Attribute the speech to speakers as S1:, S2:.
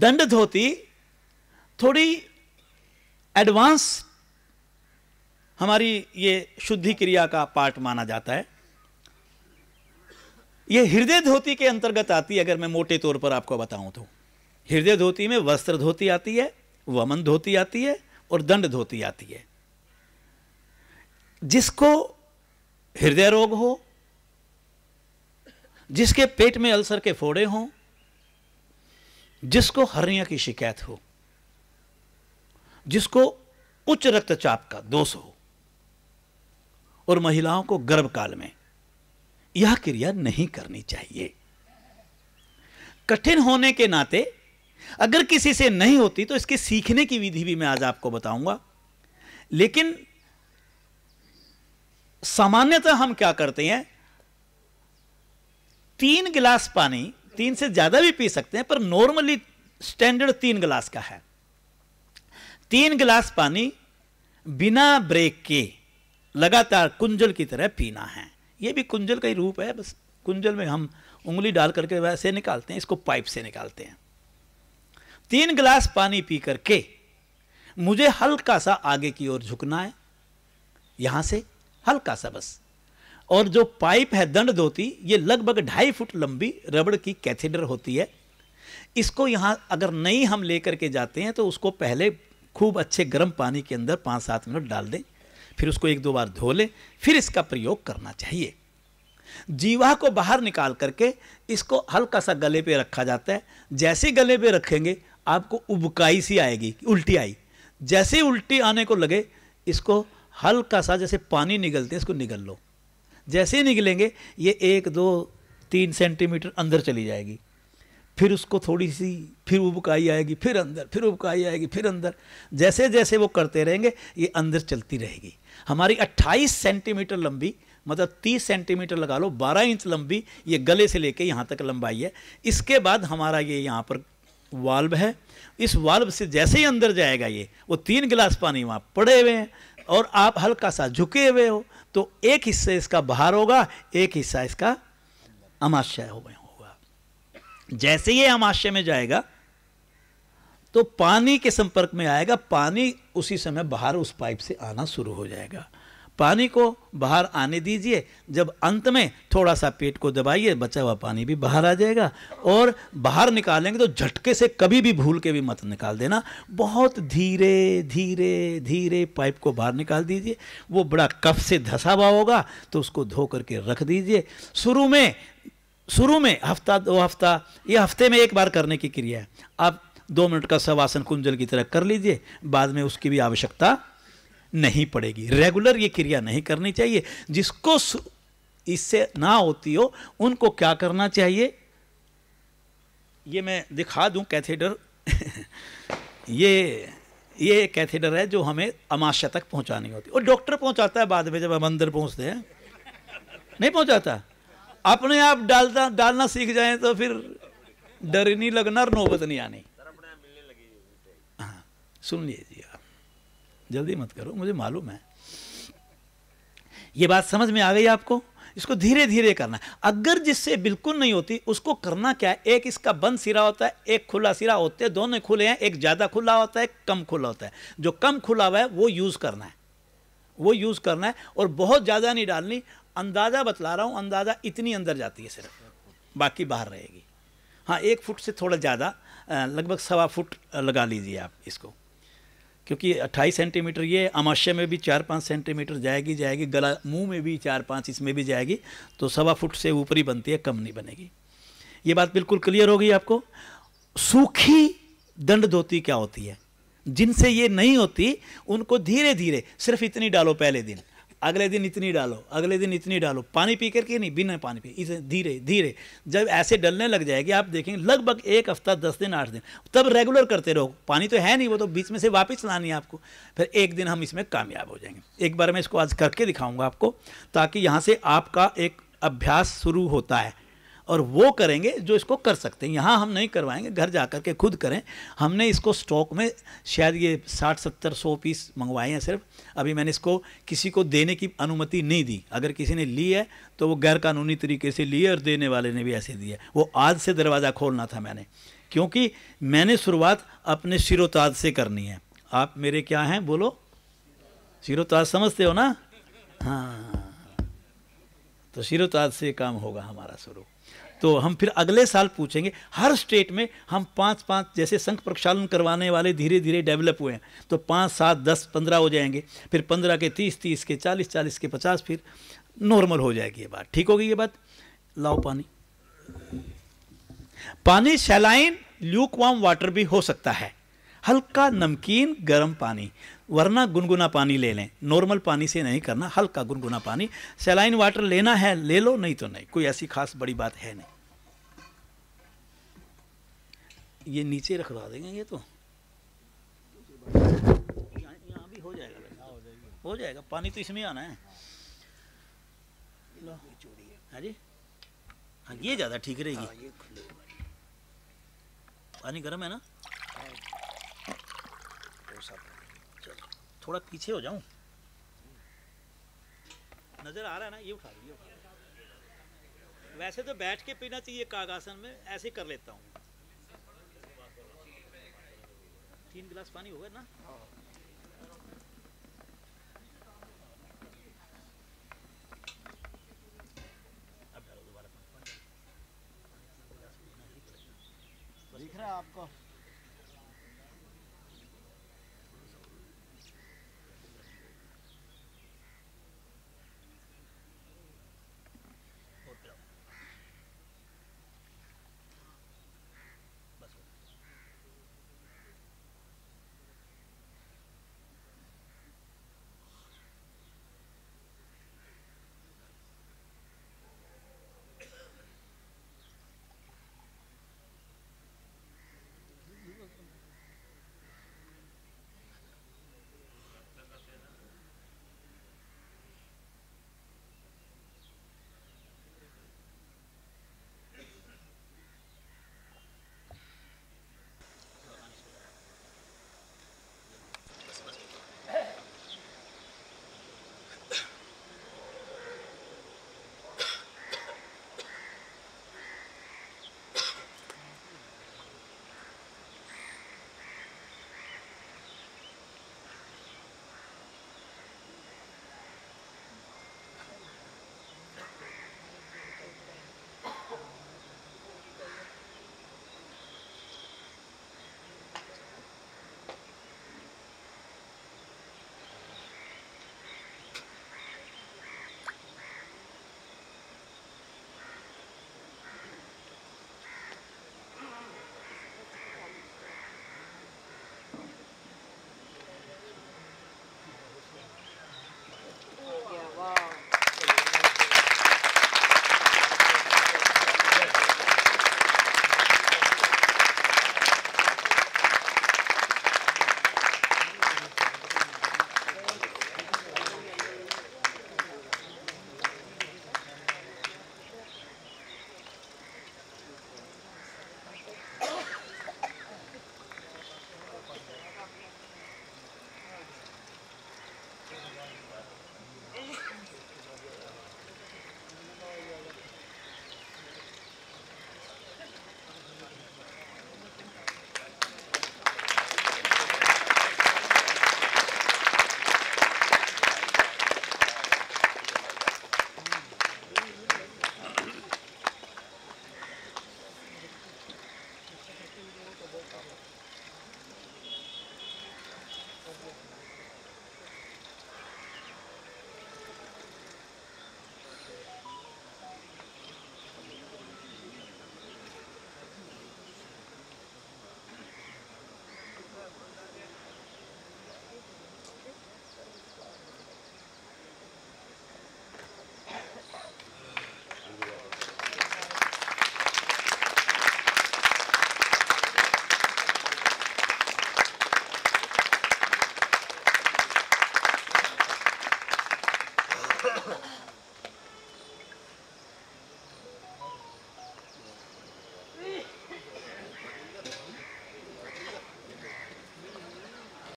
S1: दंड धोती थोड़ी एडवांस हमारी ये शुद्धि क्रिया का पार्ट माना जाता है ये हृदय धोती के अंतर्गत आती है अगर मैं मोटे तौर पर आपको बताऊं तो हृदय धोती में वस्त्र धोती आती है वमन धोती आती है और दंड धोती आती है जिसको हृदय रोग हो जिसके पेट में अल्सर के फोड़े हों जिसको हर्निया की शिकायत हो जिसको उच्च रक्तचाप का दोष हो और महिलाओं को गर्भकाल में यह क्रिया नहीं करनी चाहिए कठिन होने के नाते अगर किसी से नहीं होती तो इसके सीखने की विधि भी मैं आज आपको बताऊंगा लेकिन सामान्यतः हम क्या करते हैं तीन गिलास पानी तीन से ज़्यादा भी पी सकते हैं पर नॉर्मली स्टैंडर्ड तीन गिलास का है तीन गिलास पानी बिना ब्रेक के लगातार कुंजल की तरह पीना है ये भी कुंजल का ही रूप है बस कुंजल में हम उंगली डाल करके वैसे निकालते हैं इसको पाइप से निकालते हैं तीन गिलास पानी पी करके मुझे हल्का सा आगे की ओर झुकना है यहां से हल्का सा बस और जो पाइप है दंड धोती ये लगभग ढाई फुट लंबी रबड़ की कैथेडर होती है इसको यहाँ अगर नहीं हम लेकर के जाते हैं तो उसको पहले खूब अच्छे गर्म पानी के अंदर पाँच सात मिनट डाल दें फिर उसको एक दो बार धो लें फिर इसका प्रयोग करना चाहिए जीवा को बाहर निकाल करके इसको हल्का सा गले पे रखा जाता है जैसे गले पे रखेंगे आपको उबकाई सी आएगी उल्टी आई जैसे उल्टी आने को लगे इसको हल्का सा जैसे पानी निगलते हैं इसको निगल लो जैसे ही निकलेंगे ये एक दो तीन सेंटीमीटर अंदर चली जाएगी फिर उसको थोड़ी सी फिर उबकाई आएगी फिर अंदर फिर उबकाई आएगी फिर अंदर जैसे जैसे वो करते रहेंगे ये अंदर चलती रहेगी हमारी 28 सेंटीमीटर लंबी मतलब 30 सेंटीमीटर लगा लो 12 इंच लंबी ये गले से लेके यहाँ तक लंबाई है इसके बाद हमारा ये यहाँ पर वाल्व है इस वाल्व से जैसे ही अंदर जाएगा ये वो तीन गिलास पानी वहाँ पड़े हुए हैं और आप हल्का सा झुके हुए हो तो एक हिस्से इसका बाहर होगा एक हिस्सा इसका अमाशय होगा जैसे ये अमाशय में जाएगा तो पानी के संपर्क में आएगा पानी उसी समय बाहर उस पाइप से आना शुरू हो जाएगा पानी को बाहर आने दीजिए जब अंत में थोड़ा सा पेट को दबाइए बचा हुआ पानी भी बाहर आ जाएगा और बाहर निकालेंगे तो झटके से कभी भी भूल के भी मत निकाल देना बहुत धीरे धीरे धीरे पाइप को बाहर निकाल दीजिए वो बड़ा कफ से धसा हुआ होगा तो उसको धो करके रख दीजिए शुरू में शुरू में हफ्ता दो हफ्ता या हफ्ते में एक बार करने की क्रिया है आप दो मिनट का सवासन कुंजल की तरह कर लीजिए बाद में उसकी भी आवश्यकता नहीं पड़ेगी रेगुलर ये क्रिया नहीं करनी चाहिए जिसको इससे ना होती हो उनको क्या करना चाहिए ये मैं दिखा दूं कैथेडर ये ये कैथेडर है जो हमें अमाशा तक पहुंचानी होती है और डॉक्टर पहुंचाता है बाद में जब हम अंदर पहुंचते हैं नहीं पहुंचाता अपने आप डालता डालना सीख जाए तो फिर डर नहीं लगना और नौबत नहीं आनी हाँ सुन लीजिए जल्दी मत करो मुझे मालूम है ये बात समझ में आ गई आपको इसको धीरे धीरे करना है अगर जिससे बिल्कुल नहीं होती उसको करना क्या है एक इसका बंद सिरा होता है एक खुला सिरा होते हैं दोनों खुले हैं एक ज़्यादा खुला होता है एक कम खुला होता है जो कम खुला हुआ है वो यूज़ करना है वो यूज़ करना है और बहुत ज़्यादा नहीं डालनी अंदाज़ा बतला रहा हूँ अंदाज़ा इतनी अंदर जाती है सिर्फ बाकी बाहर रहेगी हाँ एक फुट से थोड़ा ज़्यादा लगभग सवा फुट लगा लीजिए आप इसको क्योंकि 28 सेंटीमीटर ये अमाश्य में भी चार पाँच सेंटीमीटर जाएगी जाएगी गला मुंह में भी चार पाँच इसमें भी जाएगी तो सवा फुट से ऊपर ही बनती है कम नहीं बनेगी ये बात बिल्कुल क्लियर होगी आपको सूखी दंड धोती क्या होती है जिनसे ये नहीं होती उनको धीरे धीरे सिर्फ इतनी डालो पहले दिन अगले दिन इतनी डालो अगले दिन इतनी डालो पानी पी करके नहीं बिना पानी पी इसे धीरे धीरे जब ऐसे डलने लग जाएगी आप देखेंगे लगभग एक हफ्ता दस दिन आठ दिन तब रेगुलर करते रहो पानी तो है नहीं वो तो बीच में से वापस लानी है आपको फिर एक दिन हम इसमें कामयाब हो जाएंगे एक बार मैं इसको आज करके दिखाऊंगा आपको ताकि यहाँ से आपका एक अभ्यास शुरू होता है और वो करेंगे जो इसको कर सकते हैं यहाँ हम नहीं करवाएंगे घर जा कर के खुद करें हमने इसको स्टॉक में शायद ये साठ सत्तर सौ पीस मंगवाए हैं सिर्फ अभी मैंने इसको किसी को देने की अनुमति नहीं दी अगर किसी ने ली है तो वो गैरकानूनी तरीके से लिए और देने वाले ने भी ऐसे दिया वो आज से दरवाज़ा खोलना था मैंने क्योंकि मैंने शुरुआत अपने शिरोताज से करनी है आप मेरे क्या हैं बोलो शिरोताज समझते हो ना हाँ तो शिरोताज से काम होगा हमारा स्वरूप तो हम फिर अगले साल पूछेंगे हर स्टेट में हम पाँच पाँच जैसे संघ प्रक्षालन करवाने वाले धीरे धीरे डेवलप हुए हैं तो पाँच सात दस पंद्रह हो जाएंगे फिर पंद्रह के तीस तीस के चालीस चालीस के पचास फिर नॉर्मल हो जाएगी ये बात ठीक होगी ये बात लाओ पानी पानी सैलाइन ल्यूकवाम वाटर भी हो सकता है हल्का नमकीन गर्म पानी वरना गुनगुना पानी ले लें नॉर्मल पानी से नहीं करना हल्का गुनगुना पानी सेलाइन वाटर लेना है ले लो नहीं तो नहीं कोई ऐसी खास बड़ी बात है नहीं ये नीचे रखवा देंगे ये तो यहाँ भी हो जाएगा हो जाएगा पानी तो इसमें आना है हाँ जी हाँ ये ज़्यादा ठीक रहेगी हाँ, पानी गर्म है ना हाँ। थोड़ा पीछे हो जाऊं नज़र आ रहा है ना ये उठा लीजिए वैसे तो बैठ के पीना चाहिए कागासन में ऐसे कर लेता हूँ तीन गिलास पानी होगा ना अब दोबारा दिख रहा है आपको